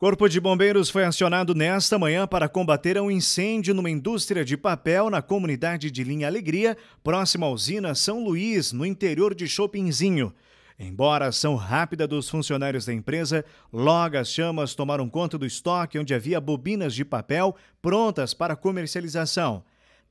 Corpo de Bombeiros foi acionado nesta manhã para combater um incêndio numa indústria de papel na comunidade de Linha Alegria, próxima à usina São Luís, no interior de Chopinzinho. Embora a ação rápida dos funcionários da empresa, logo as chamas tomaram conta do estoque onde havia bobinas de papel prontas para comercialização.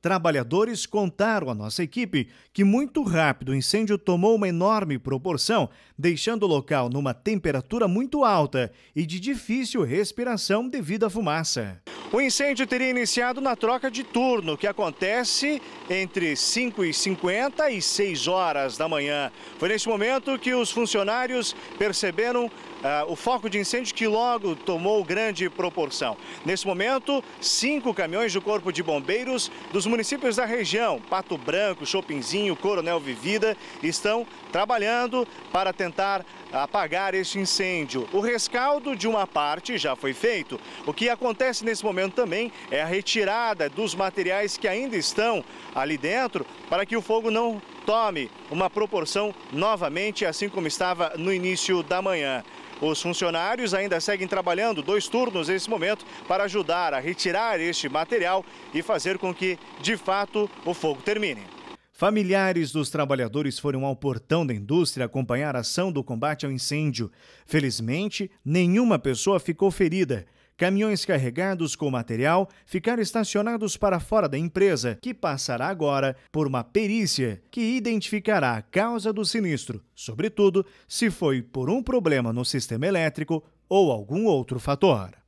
Trabalhadores contaram à nossa equipe que muito rápido o incêndio tomou uma enorme proporção, deixando o local numa temperatura muito alta e de difícil respiração devido à fumaça. O incêndio teria iniciado na troca de turno, que acontece entre 5 e 50 e 6 horas da manhã. Foi nesse momento que os funcionários perceberam ah, o foco de incêndio que logo tomou grande proporção. Nesse momento, cinco caminhões do Corpo de Bombeiros dos municípios da região, Pato Branco, Chopinzinho, Coronel Vivida, estão trabalhando para tentar apagar este incêndio. O rescaldo de uma parte já foi feito. O que acontece nesse momento? momento também é a retirada dos materiais que ainda estão ali dentro para que o fogo não tome uma proporção novamente, assim como estava no início da manhã. Os funcionários ainda seguem trabalhando dois turnos nesse momento para ajudar a retirar este material e fazer com que, de fato, o fogo termine. Familiares dos trabalhadores foram ao portão da indústria acompanhar a ação do combate ao incêndio. Felizmente, nenhuma pessoa ficou ferida caminhões carregados com material ficaram estacionados para fora da empresa, que passará agora por uma perícia que identificará a causa do sinistro, sobretudo se foi por um problema no sistema elétrico ou algum outro fator.